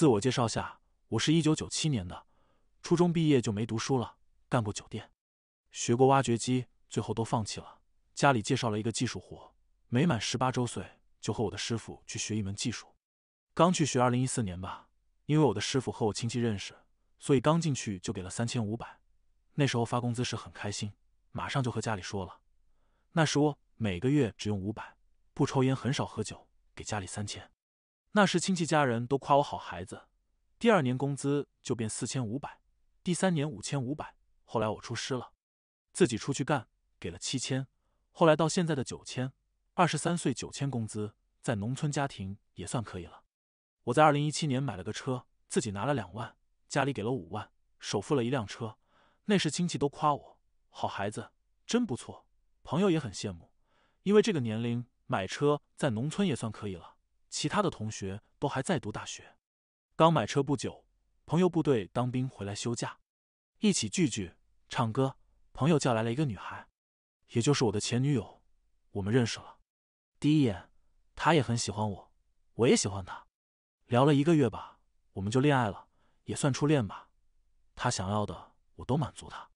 自我介绍下，我是一九九七年的，初中毕业就没读书了，干过酒店，学过挖掘机，最后都放弃了。家里介绍了一个技术活，没满十八周岁就和我的师傅去学一门技术。刚去学二零一四年吧，因为我的师傅和我亲戚认识，所以刚进去就给了三千五百。那时候发工资时很开心，马上就和家里说了。那时我每个月只用五百，不抽烟，很少喝酒，给家里三千。那时亲戚家人都夸我好孩子，第二年工资就变四千五百，第三年五千五百。后来我出师了，自己出去干，给了七千，后来到现在的九千。二十三岁九千工资，在农村家庭也算可以了。我在二零一七年买了个车，自己拿了两万，家里给了五万，首付了一辆车。那时亲戚都夸我好孩子，真不错。朋友也很羡慕，因为这个年龄买车在农村也算可以了。其他的同学都还在读大学，刚买车不久，朋友部队当兵回来休假，一起聚聚唱歌。朋友叫来了一个女孩，也就是我的前女友。我们认识了，第一眼，她也很喜欢我，我也喜欢她。聊了一个月吧，我们就恋爱了，也算初恋吧。她想要的我都满足她。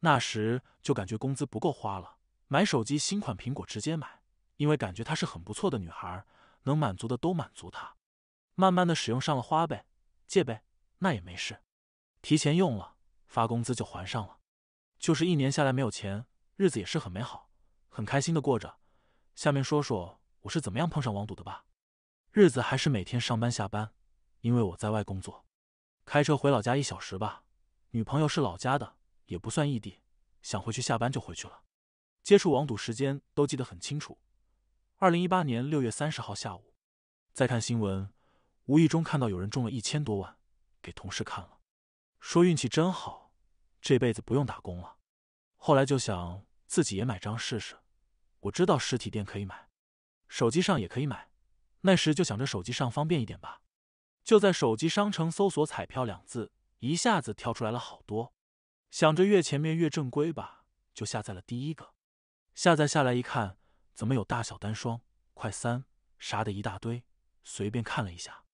那时就感觉工资不够花了，买手机新款苹果直接买，因为感觉她是很不错的女孩。能满足的都满足他，慢慢的使用上了花呗、借呗，那也没事，提前用了，发工资就还上了。就是一年下来没有钱，日子也是很美好、很开心的过着。下面说说我是怎么样碰上网赌的吧。日子还是每天上班下班，因为我在外工作，开车回老家一小时吧。女朋友是老家的，也不算异地，想回去下班就回去了。接触网赌时间都记得很清楚。二零一八年六月三十号下午，在看新闻，无意中看到有人中了一千多万，给同事看了，说运气真好，这辈子不用打工了。后来就想自己也买张试试。我知道实体店可以买，手机上也可以买，那时就想着手机上方便一点吧。就在手机商城搜索彩票两字，一下子跳出来了好多，想着越前面越正规吧，就下载了第一个。下载下来一看。怎么有大小单双、快三啥的一大堆？随便看了一下，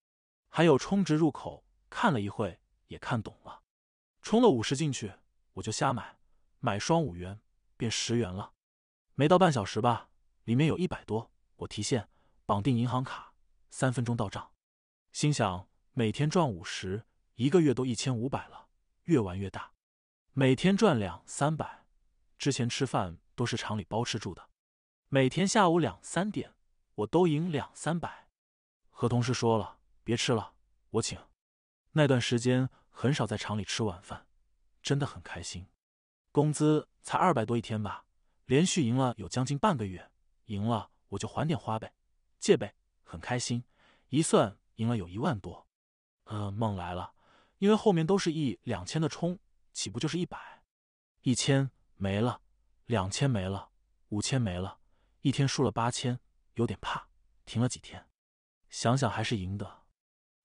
还有充值入口，看了一会也看懂了。充了五十进去，我就瞎买，买双五元变十元了。没到半小时吧，里面有一百多，我提现，绑定银行卡，三分钟到账。心想每天赚五十，一个月都一千五百了，越玩越大。每天赚两三百，之前吃饭都是厂里包吃住的。每天下午两三点，我都赢两三百，和同事说了别吃了，我请。那段时间很少在厂里吃晚饭，真的很开心。工资才二百多一天吧，连续赢了有将近半个月，赢了我就还点花呗、借呗，很开心。一算赢了有一万多，嗯，梦来了，因为后面都是一两千的冲，岂不就是一百、一千没了，两千没了，五千没了。一天输了八千，有点怕，停了几天。想想还是赢的，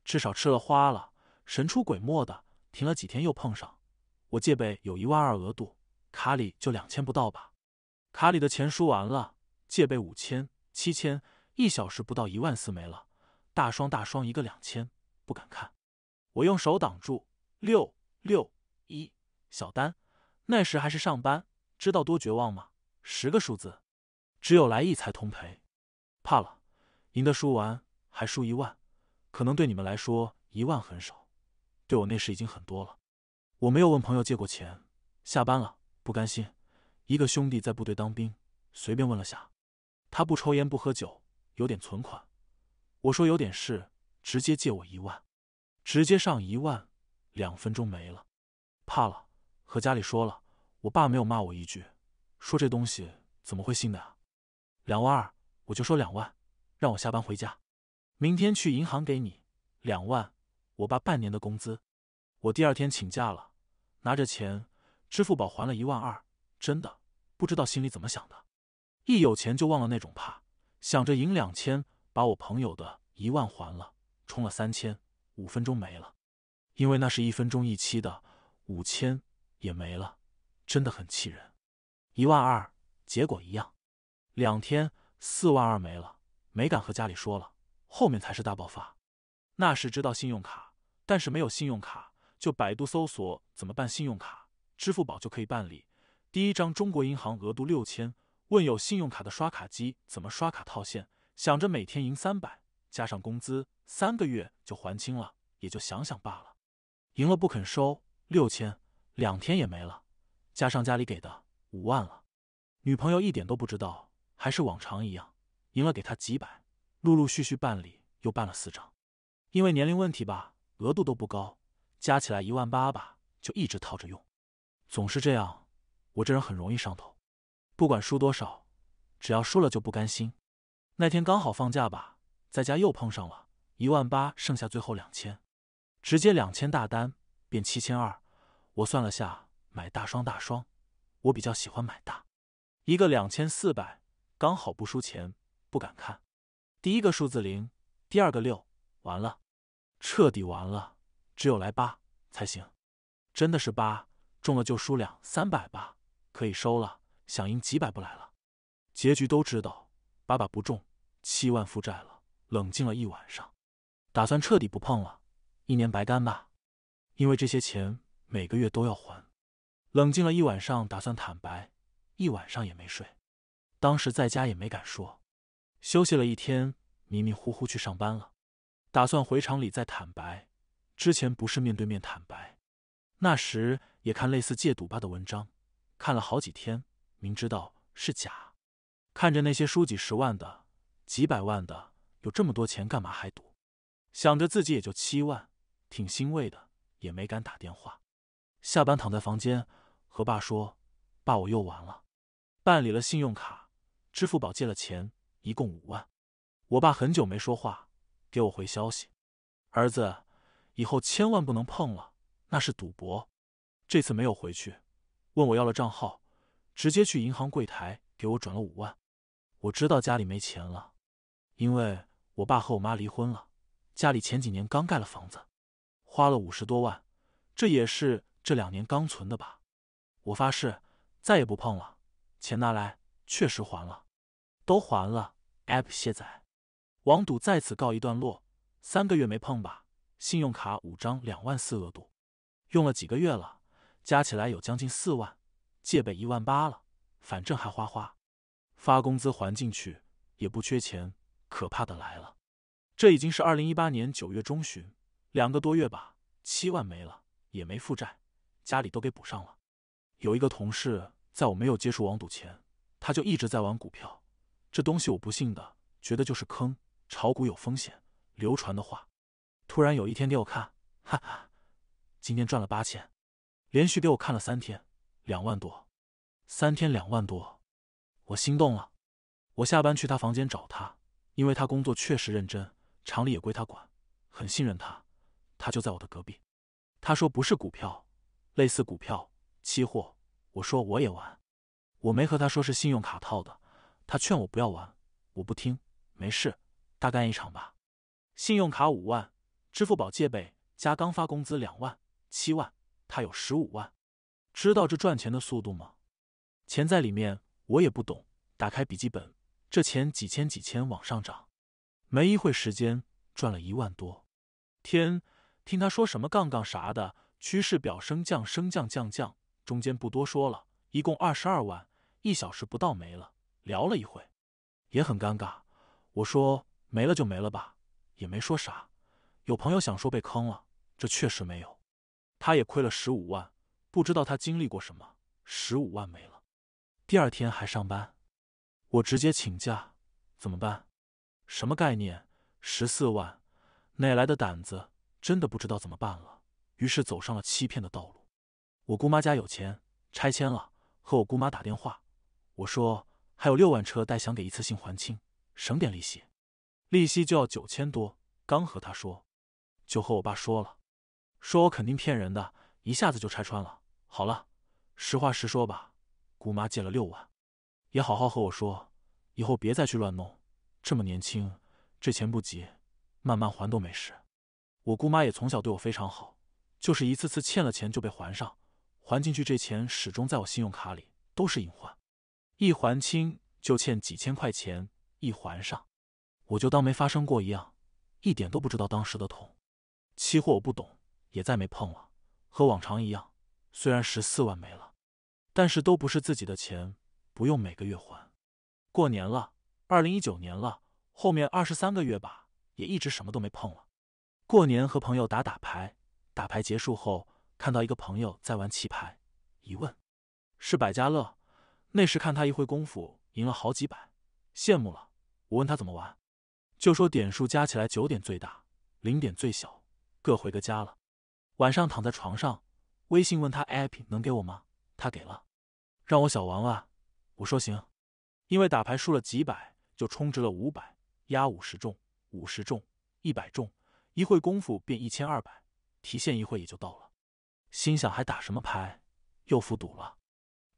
至少吃了花了。神出鬼没的，停了几天又碰上。我借呗有一万二额度，卡里就两千不到吧。卡里的钱输完了，借呗五千七千，一小时不到一万四没了。大双大双，一个两千，不敢看。我用手挡住六六一小单。那时还是上班，知道多绝望吗？十个数字。只有来意才同赔，怕了，赢得输完还输一万，可能对你们来说一万很少，对我那时已经很多了。我没有问朋友借过钱，下班了不甘心，一个兄弟在部队当兵，随便问了下，他不抽烟不喝酒，有点存款。我说有点事，直接借我一万，直接上一万，两分钟没了，怕了，和家里说了，我爸没有骂我一句，说这东西怎么会信的啊？两万二，我就说两万，让我下班回家，明天去银行给你两万，我爸半年的工资。我第二天请假了，拿着钱，支付宝还了一万二，真的不知道心里怎么想的，一有钱就忘了那种怕，想着赢两千，把我朋友的一万还了，充了三千，五分钟没了，因为那是一分钟一期的，五千也没了，真的很气人，一万二，结果一样。两天四万二没了，没敢和家里说了。后面才是大爆发，那时知道信用卡，但是没有信用卡，就百度搜索怎么办信用卡，支付宝就可以办理。第一张中国银行额度六千，问有信用卡的刷卡机怎么刷卡套现，想着每天赢三百，加上工资三个月就还清了，也就想想罢了。赢了不肯收六千，两天也没了，加上家里给的五万了，女朋友一点都不知道。还是往常一样，赢了给他几百，陆陆续续办理又办了四张，因为年龄问题吧，额度都不高，加起来一万八吧，就一直套着用。总是这样，我这人很容易上头，不管输多少，只要输了就不甘心。那天刚好放假吧，在家又碰上了，一万八剩下最后两千，直接两千大单变七千二，我算了下，买大双大双，我比较喜欢买大，一个两千四百。刚好不输钱，不敢看。第一个数字零，第二个六，完了，彻底完了。只有来八才行。真的是八，中了就输两三百吧，可以收了。想赢几百不来了。结局都知道，八把不中，七万负债了。冷静了一晚上，打算彻底不碰了，一年白干吧。因为这些钱每个月都要还。冷静了一晚上，打算坦白，一晚上也没睡。当时在家也没敢说，休息了一天，迷迷糊糊去上班了，打算回厂里再坦白。之前不是面对面坦白，那时也看类似戒赌吧的文章，看了好几天，明知道是假，看着那些输几十万的、几百万的，有这么多钱干嘛还赌？想着自己也就七万，挺欣慰的，也没敢打电话。下班躺在房间，和爸说：“爸，我又完了。”办理了信用卡。支付宝借了钱，一共五万。我爸很久没说话，给我回消息：“儿子，以后千万不能碰了，那是赌博。”这次没有回去，问我要了账号，直接去银行柜台给我转了五万。我知道家里没钱了，因为我爸和我妈离婚了，家里前几年刚盖了房子，花了五十多万，这也是这两年刚存的吧。我发誓，再也不碰了。钱拿来。确实还了，都还了。App 卸载，网赌再次告一段落。三个月没碰吧，信用卡五张，两万四额度，用了几个月了，加起来有将近四万，借呗一万八了。反正还花花，发工资还进去，也不缺钱。可怕的来了，这已经是二零一八年九月中旬，两个多月吧，七万没了，也没负债，家里都给补上了。有一个同事，在我没有接触网赌前。他就一直在玩股票，这东西我不信的，觉得就是坑。炒股有风险，流传的话，突然有一天给我看，哈哈，今天赚了八千，连续给我看了三天，两万多，三天两万多，我心动了。我下班去他房间找他，因为他工作确实认真，厂里也归他管，很信任他。他就在我的隔壁，他说不是股票，类似股票、期货。我说我也玩。我没和他说是信用卡套的，他劝我不要玩，我不听。没事，大干一场吧。信用卡五万，支付宝借呗加刚发工资两万，七万。他有十五万，知道这赚钱的速度吗？钱在里面，我也不懂。打开笔记本，这钱几千几千往上涨，没一会时间赚了一万多。天，听他说什么杠杠啥的，趋势表升降升降降降，中间不多说了，一共二十二万。一小时不到没了，聊了一会，也很尴尬。我说没了就没了吧，也没说啥。有朋友想说被坑了，这确实没有。他也亏了十五万，不知道他经历过什么。十五万没了，第二天还上班，我直接请假，怎么办？什么概念？十四万，哪来的胆子？真的不知道怎么办了。于是走上了欺骗的道路。我姑妈家有钱，拆迁了，和我姑妈打电话。我说还有六万车贷，想给一次性还清，省点利息，利息就要九千多。刚和他说，就和我爸说了，说我肯定骗人的一下子就拆穿了。好了，实话实说吧，姑妈借了六万，也好好和我说，以后别再去乱弄。这么年轻，这钱不急，慢慢还都没事。我姑妈也从小对我非常好，就是一次次欠了钱就被还上，还进去这钱始终在我信用卡里，都是隐患。一还清就欠几千块钱，一还上，我就当没发生过一样，一点都不知道当时的痛。期货我不懂，也再没碰了。和往常一样，虽然十四万没了，但是都不是自己的钱，不用每个月还。过年了，二零一九年了，后面二十三个月吧，也一直什么都没碰了。过年和朋友打打牌，打牌结束后看到一个朋友在玩棋牌，一问是百家乐。那时看他一会功夫赢了好几百，羡慕了。我问他怎么玩，就说点数加起来九点最大，零点最小，各回个家了。晚上躺在床上，微信问他 APP 能给我吗？他给了，让我小玩玩。我说行，因为打牌输了几百，就充值了五百，压五十中，五十中，一百中，一会功夫变一千二百，提现一会也就到了。心想还打什么牌，又复赌了，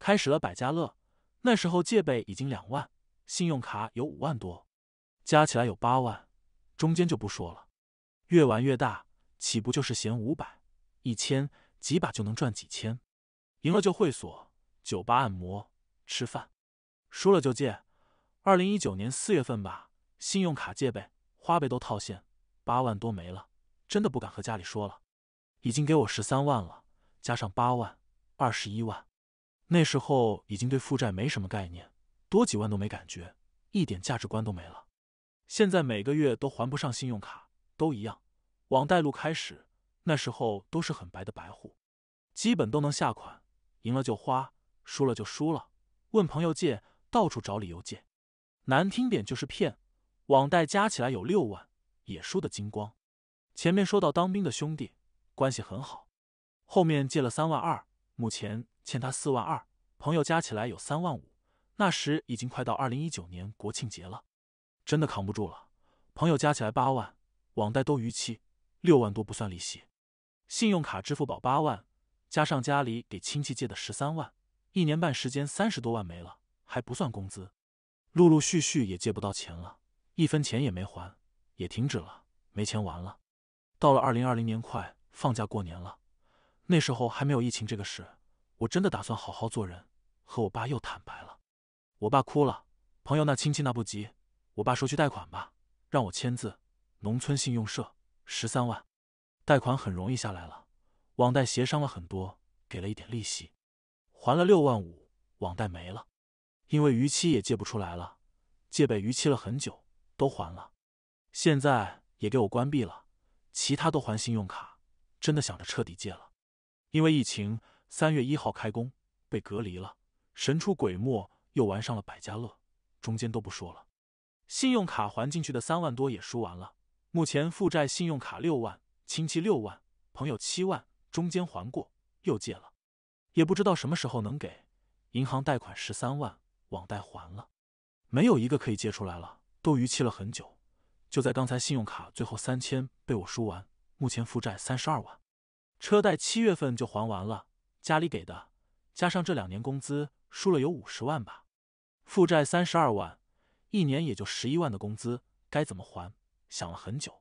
开始了百家乐。那时候借呗已经两万，信用卡有五万多，加起来有八万，中间就不说了。越玩越大，岂不就是嫌五百、一千，几把就能赚几千？赢了就会所、酒吧、按摩、吃饭，输了就借。二零一九年四月份吧，信用卡借呗、花呗都套现，八万多没了，真的不敢和家里说了。已经给我十三万了，加上八万，二十一万。那时候已经对负债没什么概念，多几万都没感觉，一点价值观都没了。现在每个月都还不上信用卡，都一样。网贷路开始，那时候都是很白的白户，基本都能下款，赢了就花，输了就输了。问朋友借，到处找理由借，难听点就是骗。网贷加起来有六万，也输的精光。前面说到当兵的兄弟关系很好，后面借了三万二，目前。欠他四万二，朋友加起来有三万五，那时已经快到二零一九年国庆节了，真的扛不住了。朋友加起来八万，网贷都逾期，六万多不算利息，信用卡、支付宝八万，加上家里给亲戚借的十三万，一年半时间三十多万没了，还不算工资。陆陆续续也借不到钱了，一分钱也没还，也停止了，没钱还了。到了二零二零年快放假过年了，那时候还没有疫情这个事。我真的打算好好做人，和我爸又坦白了，我爸哭了。朋友那亲戚那不急，我爸说去贷款吧，让我签字。农村信用社十三万，贷款很容易下来了。网贷协商了很多，给了一点利息，还了六万五，网贷没了。因为逾期也借不出来了，借呗逾期了很久，都还了，现在也给我关闭了。其他都还信用卡，真的想着彻底借了，因为疫情。三月一号开工，被隔离了，神出鬼没，又玩上了百家乐，中间都不说了。信用卡还进去的三万多也输完了，目前负债信用卡六万，亲戚六万，朋友七万，中间还过又借了，也不知道什么时候能给。银行贷款十三万，网贷还了，没有一个可以借出来了，都逾期了很久。就在刚才，信用卡最后三千被我输完，目前负债三十二万，车贷七月份就还完了。家里给的，加上这两年工资，输了有五十万吧，负债三十二万，一年也就十一万的工资，该怎么还？想了很久，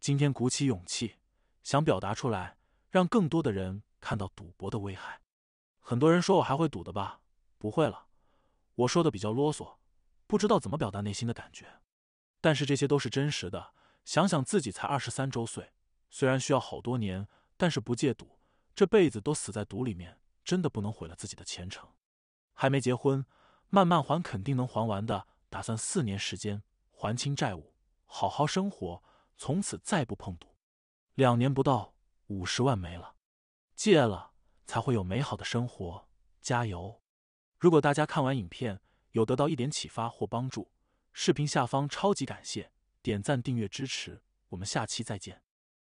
今天鼓起勇气，想表达出来，让更多的人看到赌博的危害。很多人说我还会赌的吧？不会了，我说的比较啰嗦，不知道怎么表达内心的感觉。但是这些都是真实的。想想自己才二十三周岁，虽然需要好多年，但是不戒赌。这辈子都死在赌里面，真的不能毁了自己的前程。还没结婚，慢慢还肯定能还完的。打算四年时间还清债务，好好生活，从此再不碰赌。两年不到，五十万没了，戒了才会有美好的生活。加油！如果大家看完影片有得到一点启发或帮助，视频下方超级感谢点赞订阅支持。我们下期再见。